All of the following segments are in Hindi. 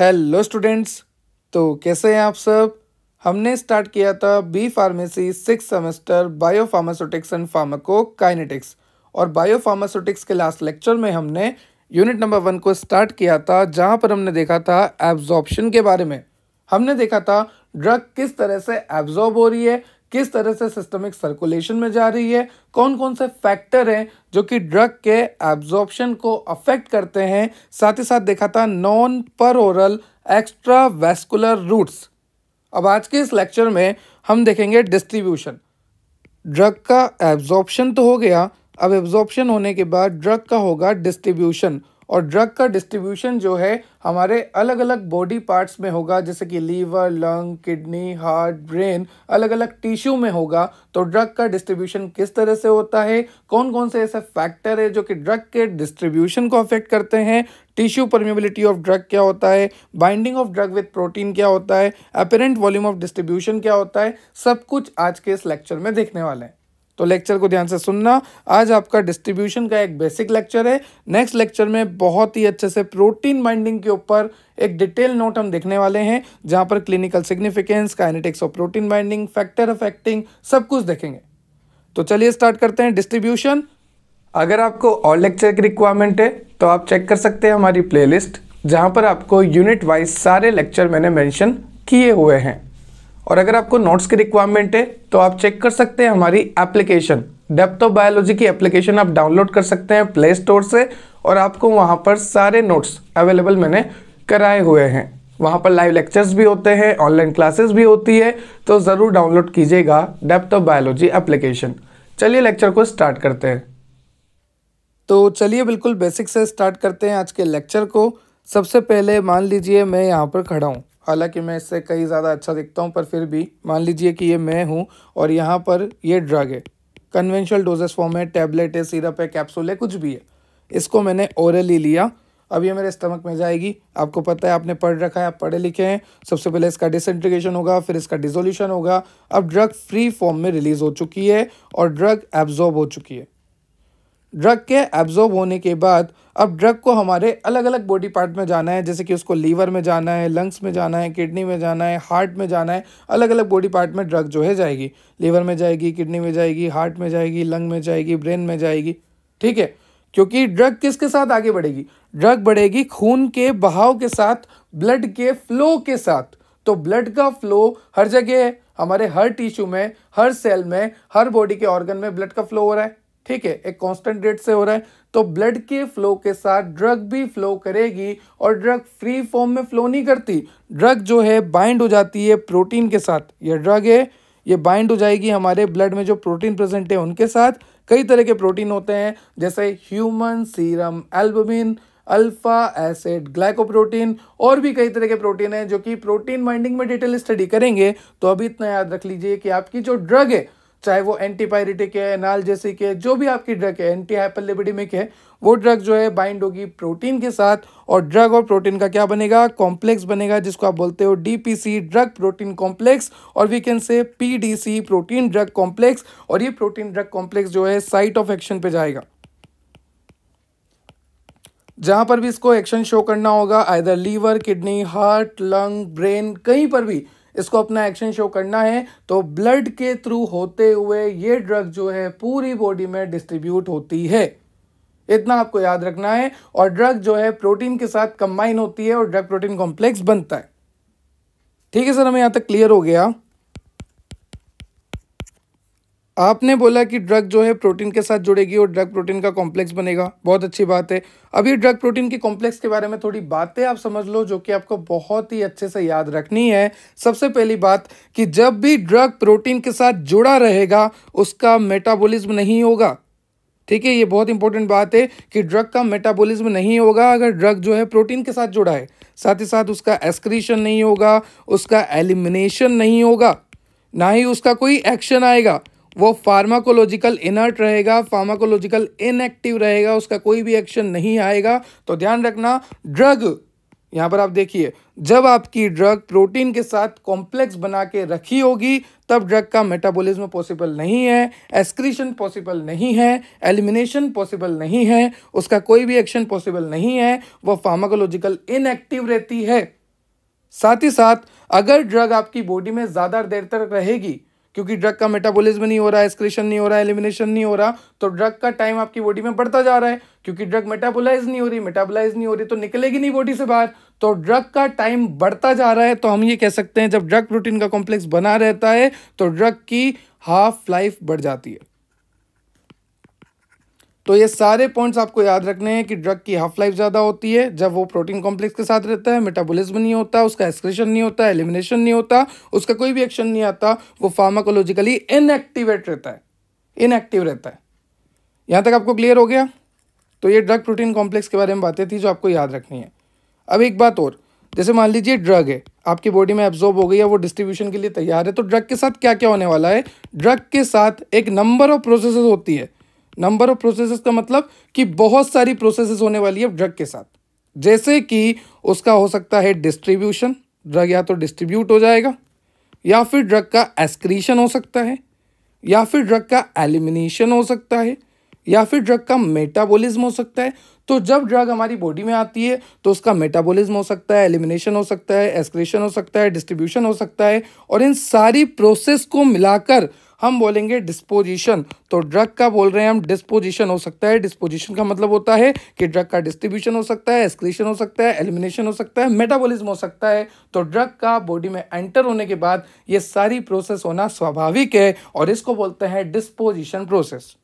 हेलो स्टूडेंट्स तो कैसे हैं आप सब हमने स्टार्ट किया था B pharmacy six semester biopharmaceutics and pharmacokinetics और बायो फार्मास्यूटिक्स के लास्ट लेक्चर में हमने यूनिट नंबर वन को स्टार्ट किया था जहां पर हमने देखा था एब्जॉर्प्शन के बारे में हमने देखा था ड्रग किस तरह से एब्जॉर्ब हो रही है किस तरह से सिस्टमिक सर्कुलेशन में जा रही है कौन कौन से फैक्टर हैं जो कि ड्रग के एब्जॉर्प्शन को अफेक्ट करते हैं साथ ही साथ देखा था नॉन पर ओरल एक्स्ट्रा वेस्कुलर रूट्स अब आज के इस लेक्चर में हम देखेंगे डिस्ट्रीब्यूशन ड्रग का एब्जॉर्प्शन तो हो गया अब एब्जॉर्प्शन होने के बाद ड्रग का होगा डिस्ट्रीब्यूशन और ड्रग का डिस्ट्रीब्यूशन जो है हमारे अलग अलग बॉडी पार्ट्स में होगा जैसे कि liver lung kidney heart brain अलग अलग टिश्यू में होगा तो ड्रग का डिस्ट्रीब्यूशन किस तरह से होता है कौन कौन से ऐसे फैक्टर है जो कि ड्रग के डिस्ट्रीब्यूशन को अफेक्ट करते हैं टिश्यू परमेबिलिटी ऑफ ड्रग क्या होता है binding of drug with protein क्या होता है अपेरेंट वॉल्यूम ऑफ डिस्ट्रीब्यूशन क्या होता है सब कुछ आज के इस लेक्चर में देखने वाले हैं तो लेक्चर को ध्यान से सुनना आज आपका डिस्ट्रीब्यूशन का एक बेसिक लेक्चर है नेक्स्ट लेक्चर में बहुत ही अच्छे से प्रोटीन बाइंडिंग के ऊपर एक डिटेल नोट हम देखने वाले हैं जहाँ पर clinical significance kinetics of protein binding factor affecting सब कुछ देखेंगे तो चलिए स्टार्ट करते हैं डिस्ट्रीब्यूशन अगर आपको और लेक्चर की रिक्वायरमेंट है तो आप चेक कर सकते हैं हमारी प्लेलिस्ट जहां पर आपको यूनिट वाइज सारे लेक्चर मैंने मेंशन किए हुए हैं और अगर आपको नोट्स की रिक्वायरमेंट है तो आप चेक कर सकते हैं हमारी एप्लीकेशन डेप्थ ऑफ बायोलॉजी की एप्लीकेशन आप डाउनलोड कर सकते हैं प्ले स्टोर से और आपको वहाँ पर सारे नोट्स अवेलेबल मैंने कराए हुए हैं वहाँ पर लाइव लेक्चर्स भी होते हैं ऑनलाइन क्लासेस भी होती है तो ज़रूर डाउनलोड कीजिएगा डेप्थ ऑफ बायोलॉजी एप्लीकेशन चलिए लेक्चर को स्टार्ट करते हैं तो चलिए बिल्कुल बेसिक से स्टार्ट करते हैं आज के लेक्चर को सबसे पहले मान लीजिए मैं यहाँ पर खड़ा हूँ हालांकि मैं इससे कहीं ज़्यादा अच्छा दिखता हूँ पर फिर भी मान लीजिए कि ये मैं हूँ और यहाँ पर ये ड्रग है कन्वेंशनल डोजेस फॉर्म है टैबलेट है सिरप है कैप्सूल है कुछ भी है इसको मैंने ओरली लिया अब ये मेरे स्टमक में जाएगी आपको पता है आपने पढ़ रखा है आप पढ़े लिखे हैं सबसे पहले इसका डिसइंट्रीगेशन होगा फिर इसका डिजोल्यूशन होगा अब ड्रग फ्री फॉर्म में रिलीज़ हो चुकी है और ड्रग एब्जॉर्ब हो चुकी है ड्रग के एब्जॉर्ब होने के बाद अब ड्रग को हमारे अलग अलग बॉडी पार्ट में जाना है जैसे कि उसको लीवर में जाना है लंग्स में जाना है किडनी में जाना है हार्ट में जाना है अलग अलग बॉडी पार्ट में ड्रग जो है जाएगी लीवर में जाएगी किडनी में जाएगी हार्ट में जाएगी लंग में जाएगी ब्रेन में जाएगी ठीक है क्योंकि ड्रग किसके साथ आगे बढ़ेगी ड्रग बढ़ेगी खून के बहाव के साथ ब्लड के फ्लो के साथ तो ब्लड का फ्लो हर जगह है हमारे हर टिश्यू में हर सेल में हर बॉडी के ऑर्गन में ब्लड का फ्लो हो रहा है ठीक है एक कांस्टेंट रेट से हो रहा है तो ब्लड के फ्लो के साथ ड्रग भी फ्लो करेगी और ड्रग फ्री फॉर्म में फ्लो नहीं करती ड्रग जो है बाइंड हो जाती है प्रोटीन के साथ यह ड्रग है ये बाइंड हो जाएगी हमारे ब्लड में जो प्रोटीन प्रेजेंट है उनके साथ कई तरह के प्रोटीन होते हैं जैसे human serum albumin alpha acid glycoprotein और भी कई तरह के प्रोटीन हैं जो कि प्रोटीन माइंडिंग में डिटेल स्टडी करेंगे तो अभी इतना याद रख लीजिए कि आपकी जो ड्रग है चाहे वो एंटीपायरेटिक है एनालजेसिक है जो भी आपकी ड्रग है एंटी हाइपरलिपिडेमिक है वो ड्रग जो है बाइंड होगी प्रोटीन के साथ और ड्रग और प्रोटीन का क्या बनेगा कॉम्प्लेक्स बनेगा जिसको आप बोलते हो डीपीसी ड्रग प्रोटीन कॉम्प्लेक्स और we can say PDC protein drug complex और ये प्रोटीन ड्रग कॉम्प्लेक्स जो है साइट ऑफ एक्शन पे जाएगा जहां पर भी इसको एक्शन शो करना होगा either liver kidney heart lung brain कहीं पर भी इसको अपना एक्शन शो करना है तो ब्लड के थ्रू होते हुए ये ड्रग जो है पूरी बॉडी में डिस्ट्रीब्यूट होती है इतना आपको याद रखना है और ड्रग जो है प्रोटीन के साथ कंबाइन होती है और ड्रग प्रोटीन कॉम्प्लेक्स बनता है ठीक है सर हमें यहाँ तक क्लियर हो गया आपने बोला कि ड्रग जो है प्रोटीन के साथ जुड़ेगी और ड्रग प्रोटीन का कॉम्प्लेक्स बनेगा बहुत अच्छी बात है अभी ड्रग प्रोटीन के कॉम्प्लेक्स के बारे में थोड़ी बातें आप समझ लो जो कि आपको बहुत ही अच्छे से याद रखनी है सबसे पहली बात कि जब भी ड्रग प्रोटीन के साथ जुड़ा रहेगा उसका मेटाबोलिज्म नहीं होगा ठीक है ये बहुत इंपॉर्टेंट बात है कि ड्रग का मेटाबॉलिज्म नहीं होगा अगर ड्रग जो है प्रोटीन के साथ जुड़ा है साथ ही साथ उसका एस्क्रीशन नहीं होगा उसका एलिमिनेशन नहीं होगा ना ही उसका कोई एक्शन आएगा वो फार्माकोलॉजिकल इनर्ट रहेगा फार्माकोलॉजिकल इनएक्टिव रहेगा उसका कोई भी एक्शन नहीं आएगा तो ध्यान रखना ड्रग यहाँ पर आप देखिए जब आपकी ड्रग प्रोटीन के साथ कॉम्प्लेक्स बना के रखी होगी तब ड्रग का मेटाबॉलिज्म पॉसिबल नहीं है एस्क्रीशन पॉसिबल नहीं है एलिमिनेशन पॉसिबल नहीं है उसका कोई भी एक्शन पॉसिबल नहीं है वह फार्माकोलॉजिकल इनएक्टिव रहती है साथ ही साथ अगर ड्रग आपकी बॉडी में ज़्यादा देर तक रहेगी क्योंकि ड्रग का मेटाबॉलिज्म नहीं हो रहा है एक्सक्रेशन नहीं हो रहा है एलिमिनेशन नहीं हो रहा तो ड्रग का टाइम आपकी बॉडी में बढ़ता जा रहा है क्योंकि ड्रग मेटाबोलाइज नहीं हो रही मेटाबोलाइज नहीं हो रही तो निकलेगी नहीं बॉडी से बाहर तो ड्रग का टाइम बढ़ता जा रहा है तो हम ये कह सकते हैं जब ड्रग प्रोटीन का कॉम्प्लेक्स बना रहता है तो ड्रग की हाफ लाइफ बढ़ जाती है तो ये सारे पॉइंट्स आपको याद रखने हैं कि ड्रग की हाफ लाइफ ज़्यादा होती है जब वो प्रोटीन कॉम्प्लेक्स के साथ रहता है मेटाबॉलिज्म नहीं होता उसका एक्सक्रेशन नहीं होता एलिमिनेशन नहीं होता उसका कोई भी एक्शन नहीं आता वो फार्माकोलॉजिकली इनएक्टिवेट रहता है इनएक्टिव रहता है यहाँ तक आपको क्लियर हो गया तो ये ड्रग प्रोटीन कॉम्प्लेक्स के बारे में बातें थी जो आपको याद रखनी है अब एक बात और जैसे मान लीजिए ड्रग है आपकी बॉडी में एब्जॉर्ब हो गई है वो डिस्ट्रीब्यूशन के लिए तैयार है तो ड्रग के साथ क्या क्या होने वाला है ड्रग के साथ एक नंबर ऑफ प्रोसेस होती है नंबर ऑफ प्रोसेस का मतलब कि बहुत सारी प्रोसेस होने वाली है ड्रग के साथ जैसे कि उसका हो सकता है डिस्ट्रीब्यूशन ड्रग या तो डिस्ट्रीब्यूट हो जाएगा या फिर ड्रग का एस्क्रीशन हो सकता है या फिर ड्रग का एलिमिनेशन हो सकता है या फिर ड्रग का मेटाबॉलिज्म हो सकता है तो जब ड्रग हमारी बॉडी में आती है तो उसका मेटाबॉलिज्म हो सकता है एलिमिनेशन हो सकता है एस्क्रेशन हो सकता है डिस्ट्रीब्यूशन हो सकता है और इन सारी प्रोसेस को मिलाकर हम बोलेंगे डिस्पोजिशन तो ड्रग का बोल रहे हैं हम डिस्पोजिशन हो सकता है डिस्पोजिशन का मतलब होता है कि ड्रग का डिस्ट्रीब्यूशन हो सकता है एक्सक्रीशन हो सकता है एलिमिनेशन हो सकता है मेटाबॉलिज्म हो सकता है तो ड्रग का बॉडी में एंटर होने के बाद ये सारी प्रोसेस होना स्वाभाविक है और इसको बोलते हैं डिस्पोजिशन प्रोसेस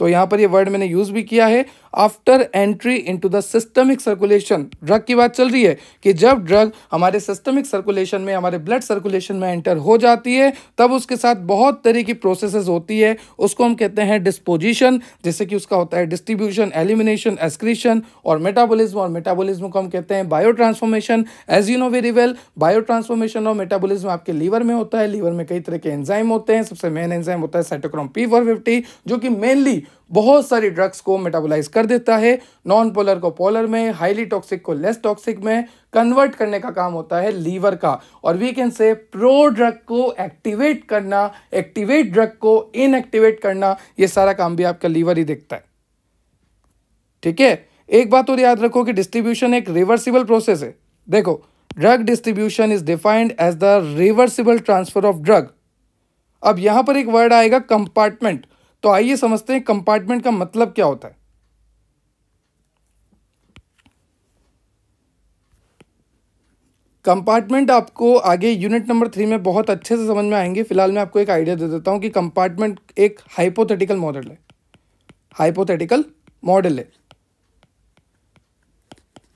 तो यहाँ पर ये वर्ड मैंने यूज़ भी किया है after entry into the systemic circulation drug की बात चल रही है कि जब ड्रग हमारे सिस्टमिक सर्कुलेशन में हमारे ब्लड सर्कुलेशन में एंटर हो जाती है तब उसके साथ बहुत तरह की प्रोसेसेस होती है उसको हम कहते हैं डिस्पोजिशन जैसे कि उसका होता है डिस्ट्रीब्यूशन एलिमिनेशन एस्क्रीशन और मेटाबोलिज्म और मेटाबोलिज्म को हम कहते हैं biotransformation as you know very well biotransformation और मेटाबोलिज्म आपके लीवर में होता है लीवर में कई तरह के एंजाइम होते हैं सबसे मेन एंजाइम होता है साइटोक्रोम पी जो कि मेनली बहुत सारी ड्रग्स को मेटाबोलाइज कर देता है नॉन पोलर को पोलर में हाईली टॉक्सिक को लेस टॉक्सिक में कन्वर्ट करने का काम होता है लीवर का और we can say prodrug को एक्टिवेट करना एक्टिवेट ड्रग को इनएक्टिवेट करना ये सारा काम भी आपका लीवर ही देखता है ठीक है एक बात और याद रखो कि डिस्ट्रीब्यूशन एक रिवर्सिबल प्रोसेस है देखो drug distribution is defined as the reversible transfer of drug अब यहां पर एक वर्ड आएगा कंपार्टमेंट तो आइए समझते हैं कंपार्टमेंट का मतलब क्या होता है कंपार्टमेंट आपको आगे यूनिट नंबर थ्री में बहुत अच्छे से समझ में आएंगे फिलहाल मैं आपको एक आइडिया दे देता हूं कि कंपार्टमेंट एक हाइपोथेटिकल मॉडल है हाइपोथेटिकल मॉडल है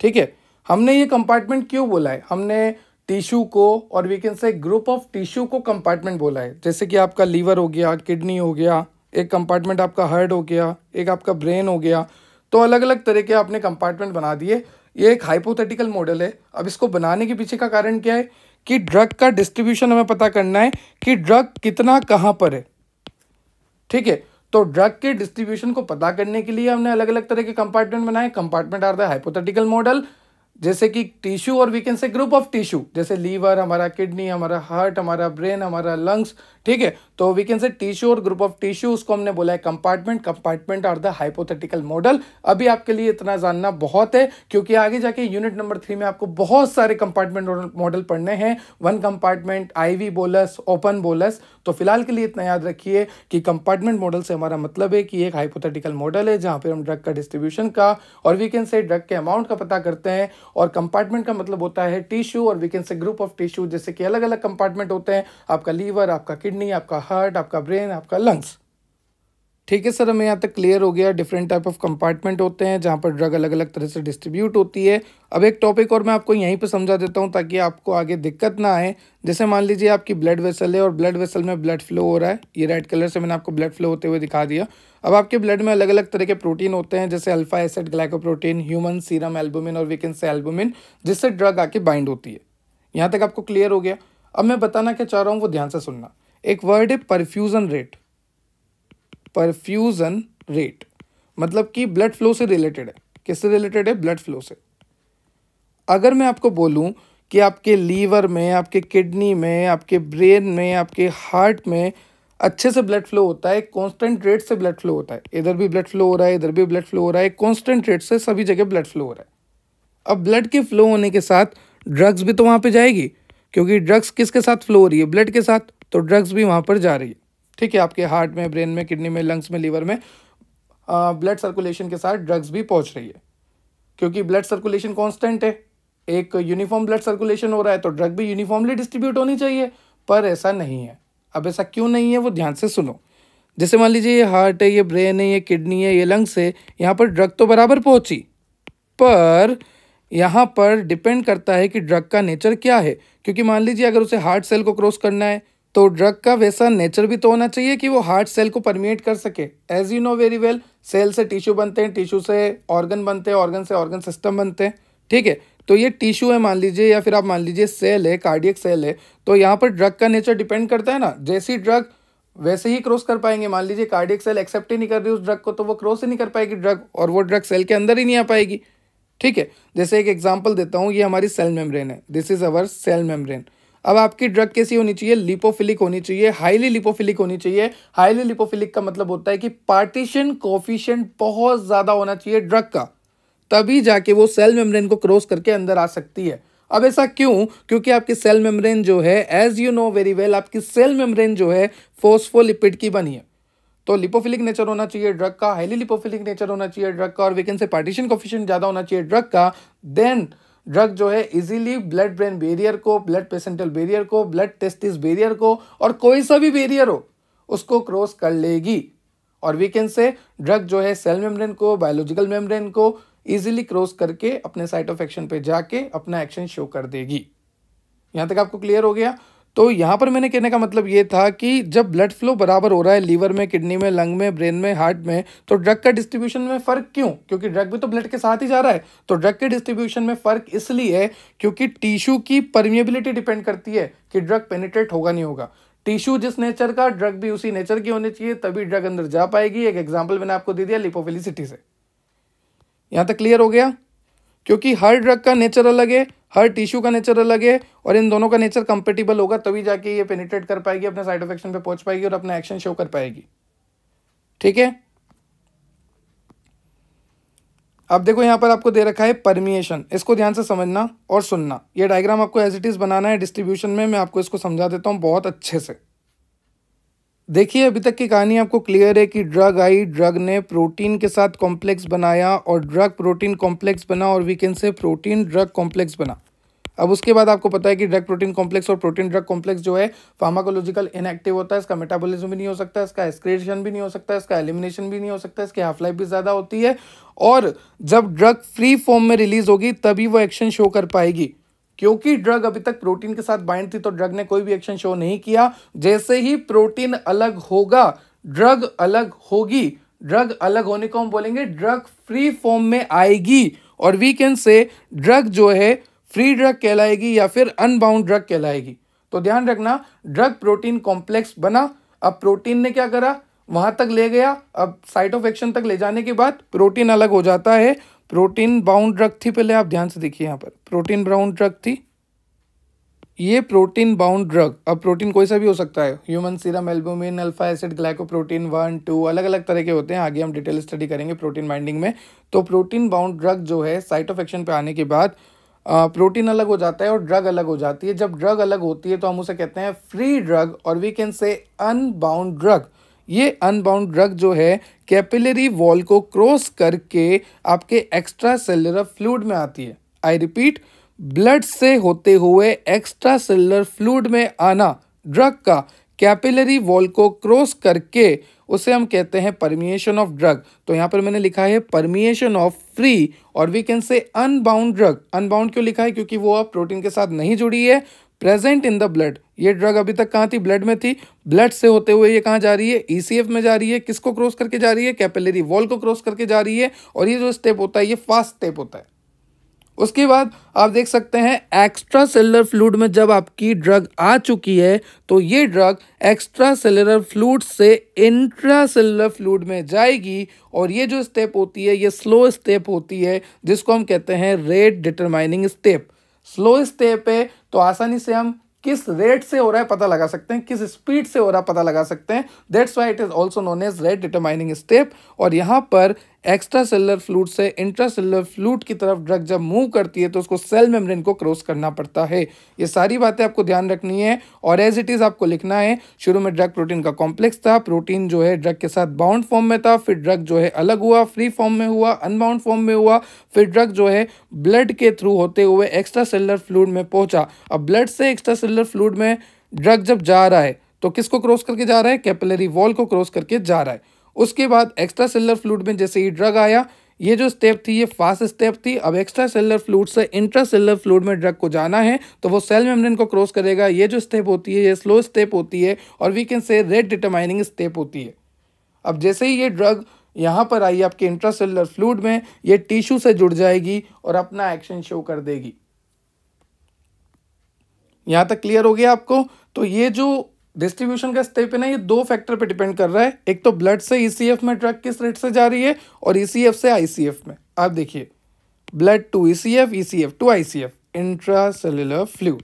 ठीक है हमने ये कंपार्टमेंट क्यों बोला है हमने टिश्यू को और we can say group of tissue को कंपार्टमेंट बोला है जैसे कि आपका लीवर हो गया किडनी हो गया एक कंपार्टमेंट आपका हर्ड हो गया एक आपका ब्रेन हो गया तो अलग अलग तरह के आपने कंपार्टमेंट बना दिए ये एक हाइपोथेटिकल मॉडल है अब इसको बनाने के पीछे का कारण क्या है कि ड्रग का डिस्ट्रीब्यूशन हमें पता करना है कि ड्रग कितना कहाँ पर है ठीक है तो ड्रग के डिस्ट्रीब्यूशन को पता करने के लिए हमने अलग अलग तरह के कंपार्टमेंट बनाए compartment are the hypothetical model जैसे कि टिश्यू और we can say group of tissue जैसे लीवर हमारा किडनी हमारा हार्ट हमारा ब्रेन हमारा लंग्स ठीक है तो वी कैन से टिश्यू और ग्रुप ऑफ टिश्यू उसको हमने बोला है compartment compartment are the hypothetical model अभी आपके लिए इतना जानना बहुत है क्योंकि आगे जाके यूनिट नंबर थ्री में आपको बहुत सारे कंपार्टमेंट मॉडल पढ़ने हैं one compartment IV bolus open bolus तो फिलहाल के लिए इतना याद रखिए कि कंपार्टमेंट मॉडल से हमारा मतलब है कि एक हाइपोथेटिकल मॉडल है जहां पर हम ड्रग का डिस्ट्रीब्यूशन का और वी कैन से ड्रग के अमाउंट का पता करते हैं और कंपार्टमेंट का मतलब होता है टिश्यू और we can say group of tissue जैसे कि अलग अलग कंपार्टमेंट होते हैं आपका लीवर आपका किडनी आपका हार्ट आपका ब्रेन आपका लंग्स ठीक है सर हमें यहाँ तक क्लियर हो गया डिफरेंट टाइप ऑफ कंपार्टमेंट होते हैं जहाँ पर ड्रग अलग अलग तरह से डिस्ट्रीब्यूट होती है अब एक टॉपिक और मैं आपको यहीं पर समझा देता हूँ ताकि आपको आगे दिक्कत ना आए जैसे मान लीजिए आपकी ब्लड वेसल है और ब्लड वेसल में ब्लड फ्लो हो रहा है ये रेड कलर से मैंने आपको ब्लड फ्लो होते हुए दिखा दिया अब आपके ब्लड में अलग अलग तरह के प्रोटीन होते हैं जैसे alpha acid glycoprotein human serum albumin और विकिन से एल्बुमिन जिससे ड्रग आके बाइंड होती है यहाँ तक आपको क्लियर हो गया अब मैं बताना क्या चाह रहा हूँ वो ध्यान से सुनना एक वर्ड है परफ्यूज़न रेट परफ्यूज़न रेट मतलब कि ब्लड फ्लो से रिलेटेड है किससे रिलेटेड है ब्लड फ्लो से अगर मैं आपको बोलूं कि आपके लीवर में आपके किडनी में आपके ब्रेन में आपके हार्ट में अच्छे से ब्लड फ्लो होता है कांस्टेंट रेट से ब्लड फ्लो होता है इधर भी ब्लड फ्लो हो रहा है इधर भी ब्लड फ्लो हो रहा है कांस्टेंट रेट से सभी जगह ब्लड फ्लो हो रहा है अब ब्लड के फ्लो होने के साथ ड्रग्स भी तो वहाँ पे जाएगी क्योंकि ड्रग्स किसके साथ फ्लो हो रही है ब्लड के साथ तो ड्रग्स भी वहाँ पर जा रही है ठीक है आपके हार्ट में ब्रेन में किडनी में लंग्स में लीवर में ब्लड सर्कुलेशन के साथ ड्रग्स भी पहुँच रही है क्योंकि ब्लड सर्कुलेशन कॉन्स्टेंट है एक यूनिफॉर्म ब्लड सर्कुलेशन हो रहा है तो ड्रग भी यूनिफॉर्मली डिस्ट्रीब्यूट होनी चाहिए पर ऐसा नहीं है अब ऐसा क्यों नहीं है वो ध्यान से सुनो जैसे मान लीजिए ये हार्ट है ये ब्रेन है ये किडनी है ये लंग्स है यहाँ पर ड्रग तो बराबर पहुँची पर यहाँ पर डिपेंड करता है कि ड्रग का नेचर क्या है क्योंकि मान लीजिए अगर उसे हार्ट सेल को क्रॉस करना है तो ड्रग का वैसा नेचर भी तो होना चाहिए कि वो हार्ट सेल को परमिएट कर सके as you know very well cell से टिश्यू बनते हैं टिश्यू से ऑर्गन बनते हैं ऑर्गन से ऑर्गन सिस्टम बनते हैं ठीक है तो ये टिश्यू है मान लीजिए या फिर आप मान लीजिए सेल है कार्डियक सेल है तो यहाँ पर ड्रग का नेचर डिपेंड करता है ना जैसी ड्रग वैसे ही क्रॉस कर पाएंगे मान लीजिए कार्डियक सेल एक्सेप्ट ही नहीं कर रही उस ड्रग को तो वो क्रॉस ही नहीं कर पाएगी ड्रग और वो ड्रग सेल के अंदर ही नहीं आ पाएगी ठीक है जैसे एक एग्जाम्पल देता हूँ ये हमारी सेल मेम्ब्रेन है this is our cell membrane अब आपकी ड्रग कैसी होनी चाहिए लिपोफिलिक होनी चाहिए हाईली लिपोफिलिक होनी चाहिए हाईली लिपोफिलिक का मतलब होता है कि पार्टीशन कोफिशेंट बहुत ज़्यादा होना चाहिए ड्रग का तभी जाके वो सेल मेम्ब्रेन को क्रॉस करके अंदर आ सकती है अब ऐसा क्यों क्योंकि आपकी सेल मेम्ब्रेन जो है as you know very well आपकी सेल मेम्ब्रेन जो है फोस्फोलिपिड की बनी है तो लिपोफिलिक नेचर होना चाहिए ड्रग का हाईली लिपोफिलिक नेचर होना चाहिए ड्रग का और वेकेंसी पार्टीशन कोफिशियंट ज़्यादा होना चाहिए ड्रग का देन ड्रग जो है इजीली ब्लड ब्रेन बेरियर को ब्लड पेसेंटल बेरियर को ब्लड टेस्टिस बेरियर को और कोई सा भी बेरियर हो उसको क्रॉस कर लेगी और वीकेंड से ड्रग जो है सेल मेम्ब्रेन को बायोलॉजिकल मेम्ब्रेन को इजीली क्रॉस करके अपने साइट ऑफ एक्शन पे जाके अपना एक्शन शो कर देगी यहां तक आपको क्लियर हो गया तो यहाँ पर मैंने कहने का मतलब ये था कि जब ब्लड फ्लो बराबर हो रहा है लीवर में किडनी में लंग में ब्रेन में हार्ट में तो ड्रग का डिस्ट्रीब्यूशन में फ़र्क क्यों क्योंकि ड्रग भी तो ब्लड के साथ ही जा रहा है तो ड्रग के डिस्ट्रीब्यूशन में फ़र्क इसलिए है क्योंकि टिश्यू की परमिएबिलिटी डिपेंड करती है कि ड्रग पेनिट्रेट होगा नहीं होगा टिश्यू जिस नेचर का ड्रग भी उसी नेचर की होनी चाहिए तभी ड्रग अंदर जा पाएगी एक एग्जाम्पल मैंने आपको दे दिया लिपोफिलिसिटी से यहाँ तक क्लियर हो गया क्योंकि हर ड्रग का नेचर अलग है हर टिश्यू का नेचर अलग है और इन दोनों का नेचर कंपेटेबल होगा तभी जाके ये पेनिट्रेट कर पाएगी अपने साइड इफेक्शन पे पहुंच पाएगी और अपना एक्शन शो कर पाएगी ठीक है अब देखो यहां पर आपको दे रखा है परमिएशन इसको ध्यान से समझना और सुनना ये डायग्राम आपको एज इट इज़ बनाना है डिस्ट्रीब्यूशन में मैं आपको इसको समझा देता हूँ बहुत अच्छे से देखिए अभी तक की कहानी आपको क्लियर है कि ड्रग आई ड्रग ने प्रोटीन के साथ कॉम्प्लेक्स बनाया और ड्रग प्रोटीन कॉम्प्लेक्स बना और we can say protein drug complex बना अब उसके बाद आपको पता है कि ड्रग प्रोटीन कॉम्प्लेक्स और प्रोटीन ड्रग कॉम्प्लेक्स जो है फार्माकोलॉजिकल इनएक्टिव होता है इसका मेटाबॉलिज्म भी नहीं हो सकता इसका एक्सक्रेशन भी नहीं हो सकता इसका एलिमिनेशन भी नहीं हो सकता इसकी हाफ लाइफ भी ज़्यादा होती है और जब ड्रग फ्री फॉर्म में रिलीज होगी तभी वो एक्शन शो कर पाएगी क्योंकि ड्रग अभी तक प्रोटीन के साथ बाइंड थी तो ड्रग ने कोई भी एक्शन शो नहीं किया जैसे ही प्रोटीन अलग होगा ड्रग अलग होगी ड्रग अलग होने को हम बोलेंगे ड्रग फ्री फॉर्म में आएगी और वी कैन से ड्रग जो है फ्री ड्रग कहलाएगी या फिर अनबाउंड ड्रग कहलाएगी तो ध्यान रखना ड्रग प्रोटीन कॉम्प्लेक्स बना अब प्रोटीन ने क्या करा वहां तक ले गया अब साइट ऑफ एक्शन तक ले जाने के बाद प्रोटीन अलग हो जाता है प्रोटीन बाउंड ड्रग थी पहले आप ध्यान से देखिए यहाँ पर प्रोटीन ब्राउन ड्रग थी ये प्रोटीन बाउंड ड्रग अब प्रोटीन कोई सा भी हो सकता है human serum albumin alpha acid glycoprotein one two अलग अलग तरह के होते हैं आगे हम डिटेल स्टडी करेंगे प्रोटीन बाइंडिंग में तो प्रोटीन बाउंड ड्रग जो है साइट ऑफ एक्शन पे आने के बाद प्रोटीन अलग हो जाता है और ड्रग अलग हो जाती है जब ड्रग अलग होती है तो हम उसे कहते हैं फ्री ड्रग और we can say unbound drug ये अनबाउंड ड्रग जो है कैपिलरी वॉल को क्रॉस करके आपके एक्स्ट्रा सेलर फ्लूड में आती है आई रिपीट ब्लड से होते हुए एक्स्ट्रा सेलर फ्लूड में आना ड्रग का कैपिलरी वॉल को क्रॉस करके उसे हम कहते हैं परमिएशन ऑफ ड्रग तो यहाँ पर मैंने लिखा है परमिएशन ऑफ फ्री और we can say unbound drug unbound क्यों लिखा है क्योंकि वो अब प्रोटीन के साथ नहीं जुड़ी है प्रेजेंट इन द ब्लड ये ड्रग अभी तक कहाँ थी ब्लड में थी ब्लड से होते हुए ये कहाँ जा रही है ईसीएफ e में जा रही है किसको क्रॉस करके जा रही है कैपिलरी वॉल को क्रॉस करके जा रही है और ये जो स्टेप होता है ये फास्ट स्टेप होता है उसके बाद आप देख सकते हैं एक्स्ट्रा सेलर फ्लूड में जब आपकी ड्रग आ चुकी है तो ये ड्रग एक्स्ट्रा सेलर फ्लूड से इंट्रा सेलर फ्लूड में जाएगी और ये जो स्टेप होती है ये स्लो स्टेप होती है जिसको हम कहते हैं rate determining step slow step है तो आसानी से हम किस रेट से हो रहा है पता लगा सकते हैं किस स्पीड से हो रहा है पता लगा सकते हैं that's why it is also known as rate determining step और यहाँ पर एक्स्ट्रा सेलर फ्लूट से इंट्रा सेलर फ्लूट की तरफ ड्रग जब मूव करती है तो उसको सेल मेम्ब्रेन को क्रॉस करना पड़ता है ये सारी बातें आपको ध्यान रखनी है और एज इट इज़ आपको लिखना है शुरू में ड्रग प्रोटीन का कॉम्प्लेक्स था प्रोटीन जो है ड्रग के साथ बाउंड फॉर्म में था फिर ड्रग जो है अलग हुआ फ्री फॉर्म में हुआ अनबाउंड फॉर्म में हुआ फिर ड्रग जो है ब्लड के थ्रू होते हुए एक्स्ट्रा सेलर फ्लूड में पहुंचा अब ब्लड से एक्स्ट्रा सेलर फ्लूड में ड्रग जब जा रहा है तो किसको क्रॉस करके जा रहा है कैपिलरी वॉल को क्रॉस करके जा रहा है उसके बाद एक्स्ट्रा सेलर फ्लूड में जैसे ही ड्रग आया ये जो स्टेप थी ये फास्ट स्टेप थी अब एक्स्ट्रा सेलर फ्लूड से इंट्रा सेलर फ्लूड में ड्रग को जाना है तो वो सेल मेम्ब्रेन को क्रॉस करेगा ये जो स्टेप होती है ये स्लो स्टेप होती है और we can say rate determining step होती है अब जैसे ही ये ड्रग यहाँ पर आई आपके इंट्रा सेलर फ्लूड में ये टिश्यू से जुड़ जाएगी और अपना एक्शन शो कर देगी यहाँ तक क्लियर हो गया आपको तो ये जो डिस्ट्रीब्यूशन का स्टेप है ना ये दो फैक्टर पे डिपेंड कर रहा है एक तो ब्लड से ईसीएफ e में ड्रग किस रेट से जा रही है और ईसीएफ e से आईसीएफ में आप देखिए blood to ECF e ECF to ICF intracellular fluid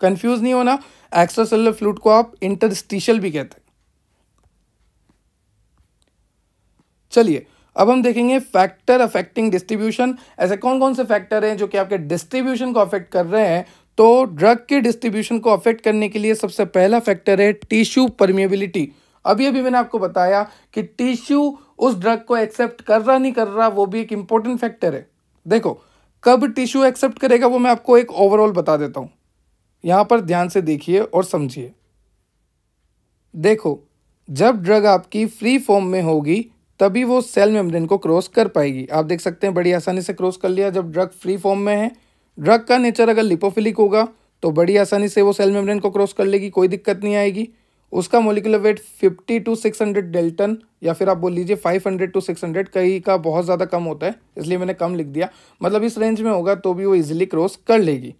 confuse नहीं होना एक्स्ट्रा सेलुलर फ्लूड को आप इंटरस्टिशियल भी कहते हैं चलिए अब हम देखेंगे फैक्टर अफेक्टिंग डिस्ट्रीब्यूशन ऐसे कौन कौन से फैक्टर हैं जो कि आपके डिस्ट्रीब्यूशन को अफेक्ट कर रहे हैं तो ड्रग के डिस्ट्रीब्यूशन को अफेक्ट करने के लिए सबसे पहला फैक्टर है टिश्यू परमिएबिलिटी अभी अभी मैंने आपको बताया कि टिश्यू उस ड्रग को एक्सेप्ट कर रहा नहीं कर रहा वो भी एक इंपॉर्टेंट फैक्टर है देखो कब टिश्यू एक्सेप्ट करेगा वो मैं आपको एक ओवरऑल बता देता हूं यहां पर ध्यान से देखिए और समझिए देखो जब ड्रग आपकी फ्री फॉर्म में होगी तभी वो सेल मेम्ब्रेन को क्रॉस कर पाएगी आप देख सकते हैं बड़ी आसानी से क्रॉस कर लिया जब ड्रग फ्री फॉर्म में है ड्रग का नेचर अगर लिपोफिलिक होगा तो बड़ी आसानी से वो सेल मेम्ब्रेन को क्रॉस कर लेगी कोई दिक्कत नहीं आएगी उसका मोलिकुलर वेट 50 टू 600 डेल्टन या फिर आप बोल लीजिए 500 टू 600 कई का बहुत ज़्यादा कम होता है इसलिए मैंने कम लिख दिया मतलब इस रेंज में होगा तो भी वो इजिली क्रॉस कर लेगी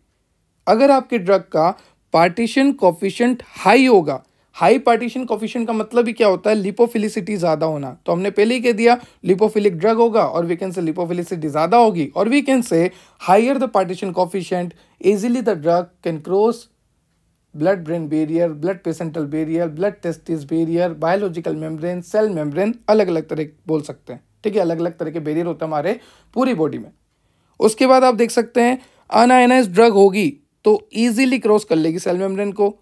अगर आपके ड्रग का पार्टीशन कॉफिशेंट हाई होगा हाई पार्टीशन कॉफिशन का मतलब ही क्या होता है लिपोफिलिसिटी ज़्यादा होना तो हमने पहले ही कह दिया लिपोफिलिक ड्रग होगा और वी कैन से लिपोफिलिसिटी ज़्यादा होगी और we can say higher the partition coefficient easily the drug can cross blood brain barrier blood placental barrier blood testis barrier biological membrane cell membrane अलग अलग तरह बोल सकते हैं ठीक है अलग अलग तरह के बेरियर होते हैं हमारे पूरी बॉडी में उसके बाद आप देख सकते हैं अनआयनाइज ड्रग होगी तो ईजिली क्रॉस कर लेगी सेल मेम्ब्रेन को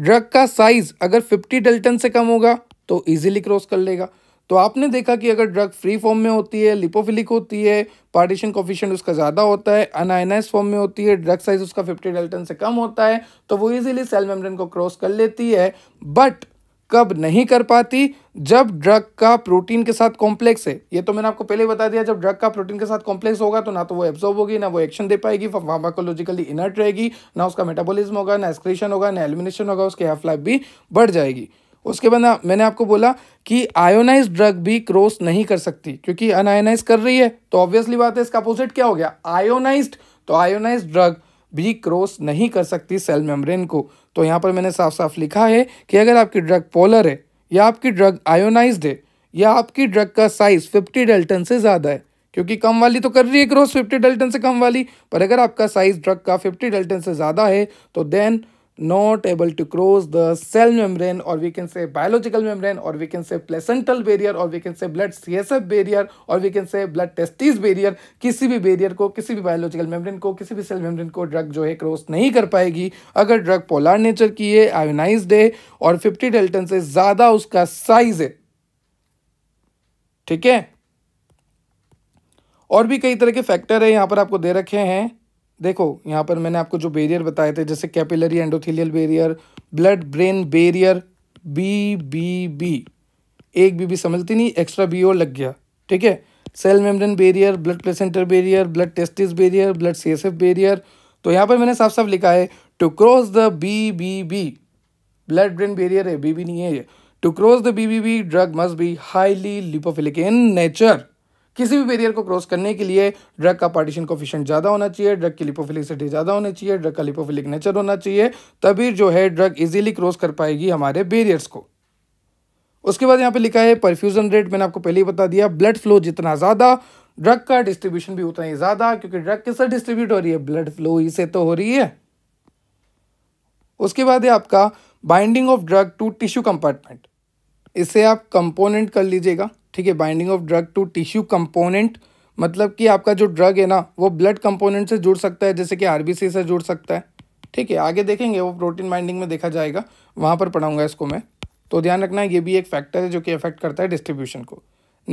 ड्रग का साइज अगर 50 डेल्टन से कम होगा तो इजीली क्रॉस कर लेगा तो आपने देखा कि अगर ड्रग फ्री फॉर्म में होती है लिपोफिलिक होती है पार्टीशन कॉफिशन उसका ज़्यादा होता है अनाइनाइज फॉर्म में होती है ड्रग साइज उसका 50 डेल्टन से कम होता है तो वो इजीली सेल मेम्ब्रेन को क्रॉस कर लेती है बट कब नहीं कर पाती जब ड्रग का प्रोटीन के साथ कॉम्प्लेक्स है ये तो मैंने आपको पहले बता दिया जब ड्रग का प्रोटीन के साथ कॉम्प्लेक्स होगा तो ना तो वो एब्जॉर्व होगी ना वो एक्शन दे पाएगी फार्माकोलॉजिकली इनर्ट रहेगी ना उसका मेटाबॉलिज्म होगा ना एक्सक्रेशन होगा ना एलिमिनेशन होगा उसकी हाफ लाइफ भी बढ़ जाएगी उसके बाद मैंने आपको बोला कि आयोनाइज ड्रग भी क्रॉस नहीं कर सकती क्योंकि अनआयोनाइज कर रही है तो ऑब्वियसली बात है इसका अपोजिट क्या हो गया आयोनाइज तो आयोनाइज ड्रग भी क्रॉस नहीं कर सकती सेल मेम्ब्रेन को तो यहाँ पर मैंने साफ साफ लिखा है कि अगर आपकी ड्रग पोलर है या आपकी ड्रग आयोनाइज्ड है या आपकी ड्रग का साइज फिफ्टी डेल्टन से ज़्यादा है क्योंकि कम वाली तो कर रही है क्रॉस फिफ्टी डेल्टन से कम वाली पर अगर आपका साइज ड्रग का फिफ्टी डेल्टन से ज़्यादा है तो then not able to cross the cell membrane or we can say biological membrane or we can say placental barrier or we can say blood csf barrier or we can say blood testis barrier kisi bhi barrier ko kisi bhi biological membrane ko kisi bhi cell membrane ko drug jo hai cross nahi kar payegi agar drug polar nature ki hai ionized hai aur 50 dalton se zyada uska size hai theek hai aur bhi kai tarah ke factor hai yahan par aapko de rakhe hain देखो यहाँ पर मैंने आपको जो बेरियर बताए थे जैसे capillary endothelial barrier blood brain barrier B B B एक बी बी समझती नहीं एक्स्ट्रा बी ओ लग गया ठीक है cell membrane barrier blood placental barrier blood testis barrier blood C S F barrier तो यहाँ पर मैंने साफ साफ लिखा है to cross the B B B blood brain barrier है बी बी नहीं है ये to cross the B B B drug must be highly lipophilic in nature किसी भी बैरियर को क्रॉस करने के लिए ड्रग का पार्टीशन कोफिशेंट ज़्यादा होना चाहिए ड्रग की लिपोफिलिसिटी ज़्यादा होनी चाहिए ड्रग का लिपोफिलिक नेचर होना चाहिए तभी जो है ड्रग इजीली क्रॉस कर पाएगी हमारे बैरियर्स को उसके बाद यहाँ पे लिखा है परफ्यूजन रेट मैंने आपको पहले ही बता दिया ब्लड फ्लो जितना ज़्यादा ड्रग का डिस्ट्रीब्यूशन भी उतना ही ज़्यादा क्योंकि ड्रग किससे डिस्ट्रीब्यूट हो रही है ब्लड फ्लो ही से तो हो रही है उसके बाद है आपका binding of drug to tissue compartment इसे आप कंपोनेंट कर लीजिएगा ठीक है binding of drug to tissue component मतलब कि आपका जो ड्रग है ना वो ब्लड कंपोनेंट से जुड़ सकता है जैसे कि आरबीसी से जुड़ सकता है ठीक है आगे देखेंगे वो प्रोटीन बाइंडिंग में देखा जाएगा वहाँ पर पढ़ाऊंगा इसको मैं तो ध्यान रखना ये भी एक फैक्टर है जो कि अफेक्ट करता है डिस्ट्रीब्यूशन को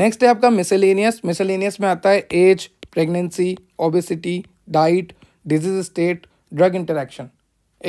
नेक्स्ट है आपका मिसेलेनियस मिसेलेनियस में आता है as pregnancy obesity diet disease state drug interaction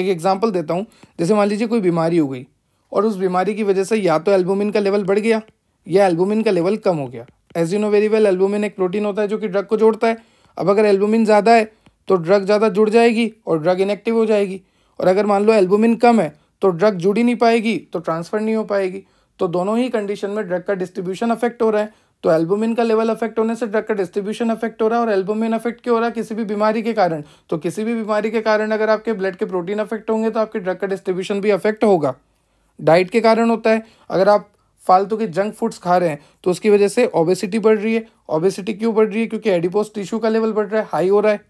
एक एग्जाम्पल देता हूँ जैसे मान लीजिए कोई बीमारी हो गई और उस बीमारी की वजह से या तो एल्बुमिन का लेवल बढ़ गया यह एल्बुमिन का लेवल कम हो गया as you know very well albumin एक प्रोटीन होता है जो कि ड्रग को जोड़ता है अब अगर एल्बुमिन ज़्यादा है तो ड्रग ज़्यादा जुड़ जाएगी और ड्रग इनएक्टिव हो जाएगी और अगर मान लो एल्बुमिन कम है तो ड्रग जुड़ ही नहीं पाएगी तो ट्रांसफ़र नहीं हो पाएगी तो दोनों ही कंडीशन में ड्रग का डिस्ट्रीब्यूशन अफेक्ट हो रहा है तो एल्बुमिन का लेवल अफेक्ट होने से ड्रग का डिस्ट्रीब्यूशन अफेक्ट हो रहा है और एल्बुमिन अफेक्ट क्यों हो रहा है किसी भी बीमारी के कारण तो किसी भी बीमारी के कारण अगर आपके ब्लड के प्रोटीन अफेक्ट होंगे तो आपके ड्रग का डिस्ट्रीब्यूशन भी अफेक्ट होगा डाइट के कारण होता है अगर आप फालतू के जंक फूड्स खा रहे हैं तो उसकी वजह से ओबेसिटी बढ़ रही है ओबेसिटी क्यों बढ़ रही है क्योंकि एडिपोस टिश्यू का लेवल बढ़ रहा है हाई हो रहा है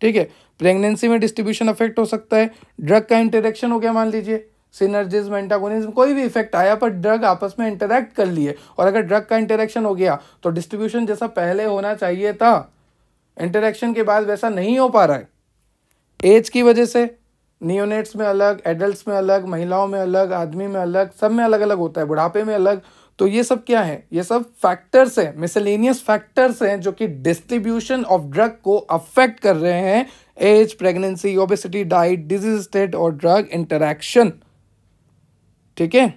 ठीक है प्रेगनेंसी में डिस्ट्रीब्यूशन अफेक्ट हो सकता है ड्रग का इंटरेक्शन हो गया मान लीजिए सिनर्जिज्म एंटागोनिज्म कोई भी इफेक्ट आया पर ड्रग आपस में इंटरेक्ट कर लिए और अगर ड्रग का इंटरेक्शन हो गया तो डिस्ट्रीब्यूशन जैसा पहले होना चाहिए था इंटरेक्शन के बाद वैसा नहीं हो पा रहा है एज की वजह से नियोनेट्स में अलग एडल्ट्स में अलग महिलाओं में अलग आदमी में अलग सब में अलग अलग होता है बुढ़ापे में अलग तो ये सब क्या है ये सब फैक्टर्स हैं मिसलेनियस फैक्टर्स हैं जो कि डिस्ट्रीब्यूशन ऑफ ड्रग को अफेक्ट कर रहे हैं as pregnancy obesity diet disease state और ड्रग इंटरक्शन ठीक है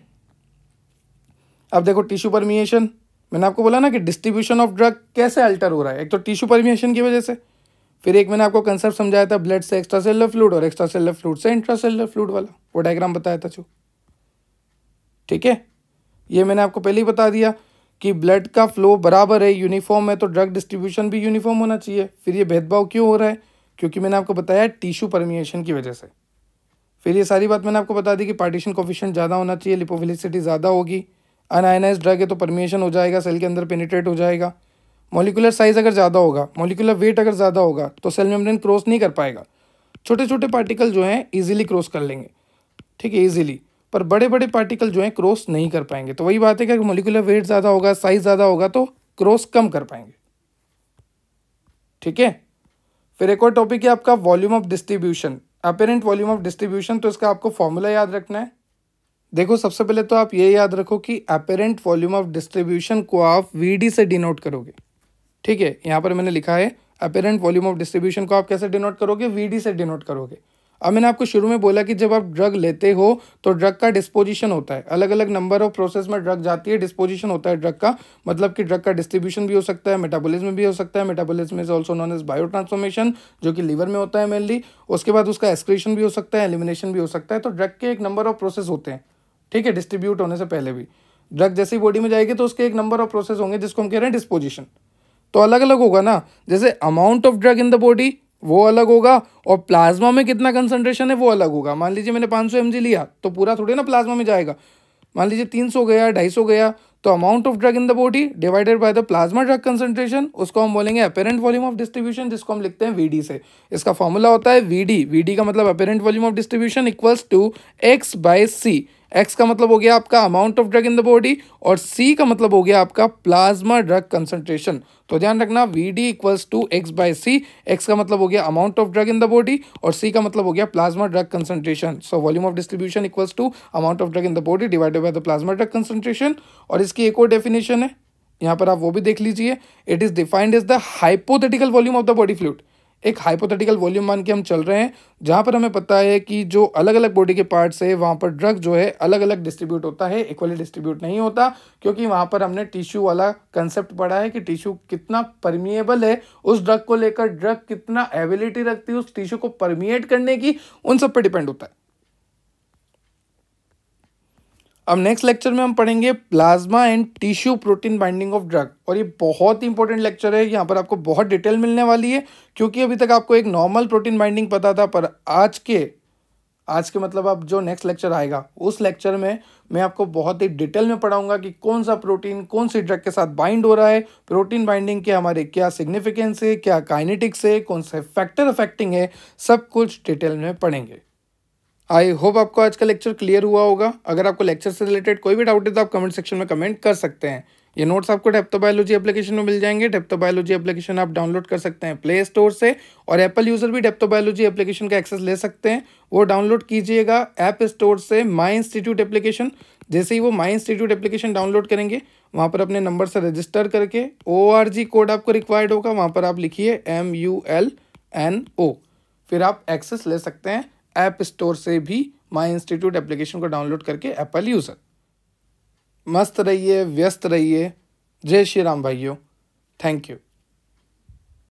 अब देखो टिश्यू परमिएशन मैंने आपको बोला ना कि डिस्ट्रीब्यूशन ऑफ ड्रग कैसे अल्टर हो रहा है एक तो टिश्यू परमिएशन की वजह से फिर एक मैंने आपको कंसेप्ट समझाया था ब्लड से एक्स्ट्रा सेलर फ्लूड और एक्स्ट्रा सेलर फ्लूड से इंट्रा सेलर फ्लूड वाला वो डायग्राम बताया था जो ठीक है ये मैंने आपको पहले ही बता दिया कि ब्लड का फ्लो बराबर है यूनिफॉर्म है तो ड्रग डिस्ट्रीब्यूशन भी यूनिफॉर्म होना चाहिए फिर ये भेदभाव क्यों हो रहा है क्योंकि मैंने आपको बताया टिश्यू परमिएशन की वजह से फिर ये सारी बात मैंने आपको बता दी कि पार्टीशन कोफिशेंट ज़्यादा होना चाहिए लिपोफिलिसिटी ज़्यादा होगी अनआनाइज ड्रग है तो परमिएशन हो जाएगा सेल के अंदर पेनिट्रेट हो जाएगा मोलिकुलर साइज अगर ज़्यादा होगा मोलिकुलर वेट अगर ज़्यादा होगा तो सेल मेम्ब्रेन क्रॉस नहीं कर पाएगा छोटे छोटे पार्टिकल जो हैं ईजिली क्रॉस कर लेंगे ठीक है ईजिली पर बड़े बड़े पार्टिकल जो हैं क्रॉस नहीं कर पाएंगे तो वही बात है कि अगर मोलिकुलर वेट ज़्यादा होगा साइज ज़्यादा होगा तो क्रॉस कम कर पाएंगे ठीक है फिर एक और टॉपिक है आपका volume of distribution apparent volume of distribution तो इसका आपको फॉर्मूला याद रखना है देखो सबसे पहले तो आप ये याद रखो कि अपेरेंट वॉल्यूम ऑफ डिस्ट्रीब्यूशन को आप वी डी से डिनोट करोगे ठीक है यहाँ पर मैंने लिखा है अपेरेंट वॉल्यूम ऑफ डिस्ट्रीब्यूशन को आप कैसे डिनोट करोगे वी से डिनोट करोगे अब मैंने आपको शुरू में बोला कि जब आप ड्रग लेते हो तो ड्रग का डिस्पोजिशन होता है अलग अलग नंबर ऑफ प्रोसेस में ड्रग जाती है डिस्पोजिशन होता है ड्रग का मतलब कि ड्रग का डिस्ट्रीब्यूशन भी हो सकता है मेटाबॉलिज्म भी हो सकता है metabolism is also known as biotransformation जो कि लीवर में होता है मेनली उसके बाद उसका एक्सक्रेशन भी हो सकता है एलिमिनेशन भी हो सकता है तो ड्रग के एक नंबर ऑफ प्रोसेस होते हैं ठीक है डिस्ट्रीब्यूट होने से पहले भी ड्रग जैसे बॉडी में जाएगी तो उसके एक नंबर ऑफ प्रोसेस होंगे जिसको हम कह रहे हैं डिस्पोजिशन तो अलग अलग होगा ना जैसे amount of drug in the body वो अलग होगा और प्लाज्मा में कितना कंसनट्रेशन है वो अलग होगा मान लीजिए मैंने पाँच सौ लिया तो पूरा थोड़े ना प्लाज्मा में जाएगा मान लीजिए तीन सौ गया ढाई सौ गया तो amount of drug in the body divided by the plasma drug concentration उसको हम बोलेंगे अपेरेंट वॉल्यूम ऑफ डिस्ट्रीब्यूशन जिसको हम लिखते हैं वीडी से इसका फॉर्मूला होता है वीडी वीडी का मतलब apparent volume of distribution equals to X by C X का मतलब हो गया आपका amount of drug in the body और सी का मतलब हो गया आपका प्लाज्मा ड्रग कंसंट्रेशन तो ध्यान रखना V D equals to X by C X का मतलब हो गया amount of drug in the body और सी का मतलब हो गया plasma drug concentration so volume of distribution equals to amount of drug in the body divided by the plasma drug concentration और इसकी एक और डेफिनेशन है यहाँ पर आप वो भी देख लीजिए it is defined is the hypothetical volume of the body fluid एक हाइपोथेटिकल वॉल्यूम मान के हम चल रहे हैं जहाँ पर हमें पता है कि जो अलग अलग बॉडी के पार्ट्स है वहाँ पर ड्रग जो है अलग अलग डिस्ट्रीब्यूट होता है इक्वली डिस्ट्रीब्यूट नहीं होता क्योंकि वहाँ पर हमने टिश्यू वाला कंसेप्ट पढ़ा है कि टिश्यू कितना परमिएबल है उस ड्रग को लेकर ड्रग कितना एबिलिटी रखती है उस टिश्यू को परमिएट करने की उन सब पर डिपेंड होता है अब नेक्स्ट लेक्चर में हम पढ़ेंगे plasma and tissue protein binding of drug और ये बहुत इंपॉर्टेंट लेक्चर है यहाँ पर आपको बहुत डिटेल मिलने वाली है क्योंकि अभी तक आपको एक नॉर्मल प्रोटीन बाइंडिंग पता था पर आज के आज के मतलब अब जो नेक्स्ट लेक्चर आएगा उस लेक्चर में मैं आपको बहुत ही डिटेल में पढ़ाऊंगा कि कौन सा प्रोटीन कौन सी ड्रग के साथ बाइंड हो रहा है प्रोटीन बाइंडिंग के हमारे क्या सिग्निफिकेंस है क्या काइनेटिक्स है कौन से फैक्टर अफेक्टिंग है सब कुछ डिटेल में पढ़ेंगे आई होप आपको आज का लेक्चर क्लियर हुआ होगा अगर आपको लेक्चर से रिलेटेड कोई भी डाउट है तो आप कमेंट सेक्शन में कमेंट कर सकते हैं ये नोट्स आपको बायोलॉजी एप्लीकेशन में मिल जाएंगे बायोलॉजी एप्लीकेशन आप डाउनलोड कर सकते हैं प्ले स्टोर से और एप्पल यूज़र भी बायोलॉजी एप्लीकेशन का एक्सेस ले सकते हैं वो डाउनलोड कीजिएगा ऐप स्टोर से माई इंस्टीट्यूट एप्लीकेशन जैसे ही वो माई इंस्टीट्यूट एप्लीकेशन डाउनलोड करेंगे वहाँ पर अपने नंबर से रजिस्टर करके ओ कोड आपको रिक्वायर्ड होगा वहाँ पर आप लिखिए M U L N O फिर आप एक्सेस ले सकते हैं ऐप स्टोर से भी माई इंस्टीट्यूट एप्लीकेशन को डाउनलोड करके एप्पल यूज़र मस्त रहिए व्यस्त रहिए जय श्री राम भाइयों थैंक यू